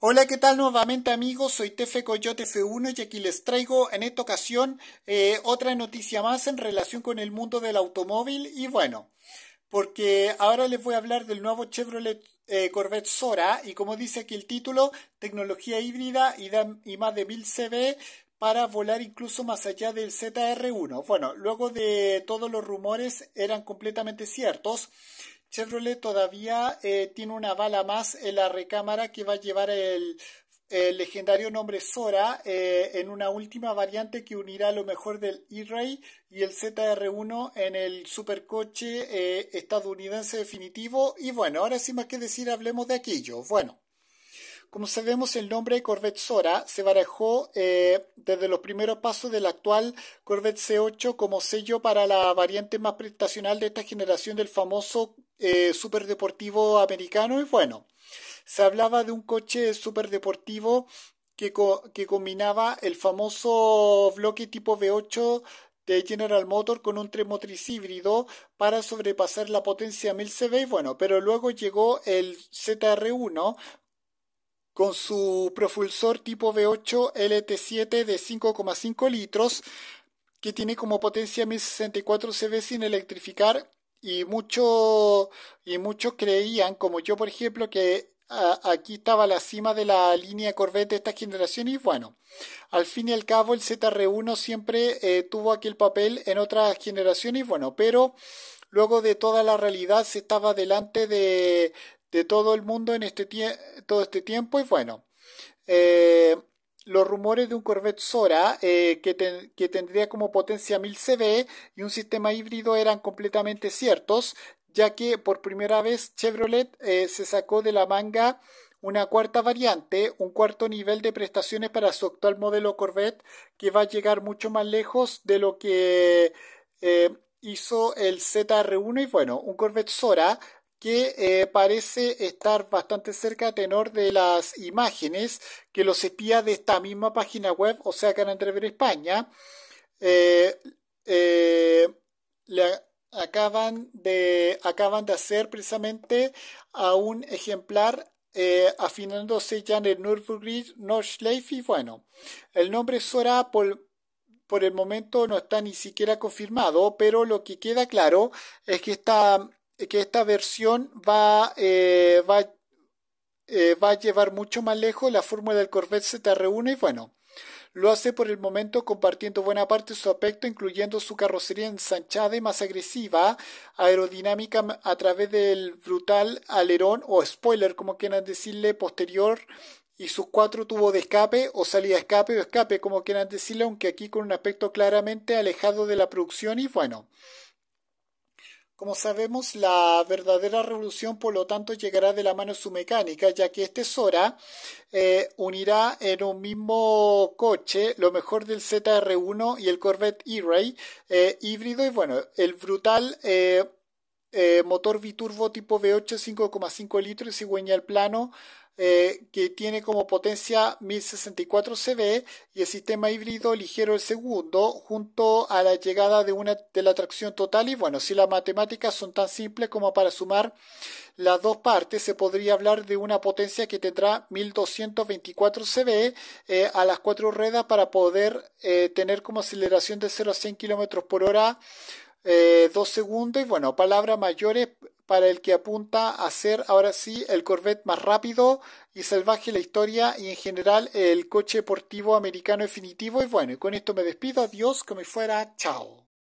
Hola, ¿qué tal nuevamente amigos? Soy Tefe Coyote F1 y aquí les traigo en esta ocasión eh, otra noticia más en relación con el mundo del automóvil y bueno, porque ahora les voy a hablar del nuevo Chevrolet eh, Corvette Sora y como dice aquí el título, tecnología híbrida y, y más de 1000 CV para volar incluso más allá del ZR1. Bueno, luego de todos los rumores eran completamente ciertos. Chevrolet todavía eh, tiene una bala más en la recámara que va a llevar el, legendario nombre Sora eh, en una última variante que unirá lo mejor del E-Ray y el ZR1 en el supercoche eh, estadounidense definitivo. Y bueno, ahora sin más que decir, hablemos de aquello. Bueno. Como sabemos, el nombre Corvette Sora se barajó desde los primeros pasos del actual Corvette C8 como sello para la variante más prestacional de esta generación del famoso eh, superdeportivo americano y bueno. Se hablaba de un coche superdeportivo que, que combinaba el famoso bloque tipo V8 de General Motor con un tremotriz híbrido para sobrepasar la potencia 1000 CV. Bueno, pero luego llegó el ZR1 con su propulsor tipo V8 LT7 de 5,5 litros que tiene como potencia 1064 CV sin electrificar y muchos y muchos creían, como yo por ejemplo, que aquí estaba la cima de la línea Corvette de esta generación y bueno, al fin y al cabo el ZR1 siempre eh, tuvo aquel papel en otras generaciones, y bueno, pero luego de toda la realidad se estaba delante de, de todo el mundo en este todo este tiempo y bueno. Eh, los rumores de un Corvette Sora eh, que, tendría como potencia 1000 CV y un sistema híbrido eran completamente ciertos, ya que por primera vez Chevrolet eh, se sacó de la manga una cuarta variante, un cuarto nivel de prestaciones para su actual modelo Corvette que va a llegar mucho más lejos de lo que eh, hizo el ZR1 y bueno, un Corvette Sora que eh, parece estar bastante cerca a tenor de las imágenes que los espías de esta misma página web, o sea, que han entrever España, eh, eh, le acaban de, acaban de hacer precisamente a un ejemplar afinándose ya en el Nürburgring Nordschleife y bueno, el nombre Sora por, por el momento no está ni siquiera confirmado, pero lo que queda claro es que está... Eh, que esta versión va, eh, va, eh, va a llevar mucho más lejos la fórmula del Corvette ZR1 y bueno, lo hace por el momento compartiendo buena parte de su aspecto, incluyendo su carrocería ensanchada y más agresiva, aerodinámica a través del brutal alerón o spoiler, como quieran decirle, posterior y sus cuatro tubos de escape o salida de escape o escape, como quieran decirle, aunque aquí con un aspecto claramente alejado de la producción y bueno. Como sabemos, la verdadera revolución, por lo tanto, llegará de la mano de su mecánica, ya que este Sora eh, unirá en un mismo coche lo mejor del ZR1 y el Corvette E-Ray eh, híbrido y, bueno, el brutal eh, eh, motor biturbo tipo V8 5,5 litros y cigüeña al plano eh, que tiene como potencia 1064 CV y el sistema híbrido ligero el segundo junto a la llegada de una de la tracción total y bueno si las matemáticas son tan simples como para sumar las dos partes se podría hablar de una potencia que tendrá 1224 CV eh, a las cuatro ruedas para poder tener como aceleración de 0 a 100 km por hora eh, dos segundos. Y bueno, palabras mayores para el que apunta a ser ahora sí el Corvette más rápido y salvaje de la historia y en general el coche deportivo americano definitivo. Y bueno, y con esto me despido. Adiós, que me fuera. Chao.